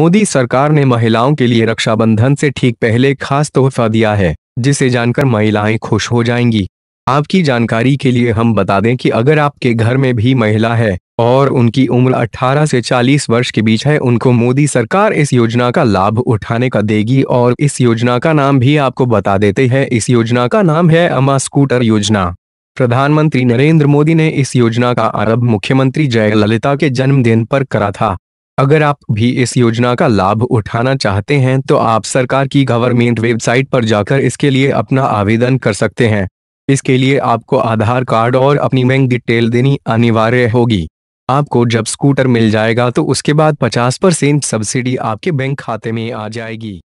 मोदी सरकार ने महिलाओं के लिए रक्षाबंधन से ठीक पहले खास तोहफा दिया है जिसे जानकर महिलाएं खुश हो जाएंगी आपकी जानकारी के लिए हम बता दें कि अगर आपके घर में भी महिला है और उनकी उम्र 18 से 40 वर्ष के बीच है उनको मोदी सरकार इस योजना का लाभ उठाने का देगी और इस योजना का नाम भी आपको बता देते हैं इस योजना का नाम है अमा स्कूटर योजना प्रधानमंत्री नरेंद्र मोदी ने इस योजना का आरंभ मुख्यमंत्री जयललिता के जन्मदिन पर करा था अगर आप भी इस योजना का लाभ उठाना चाहते हैं तो आप सरकार की गवर्नमेंट वेबसाइट पर जाकर इसके लिए अपना आवेदन कर सकते हैं इसके लिए आपको आधार कार्ड और अपनी बैंक डिटेल देनी अनिवार्य होगी आपको जब स्कूटर मिल जाएगा तो उसके बाद 50 परसेंट सब्सिडी आपके बैंक खाते में आ जाएगी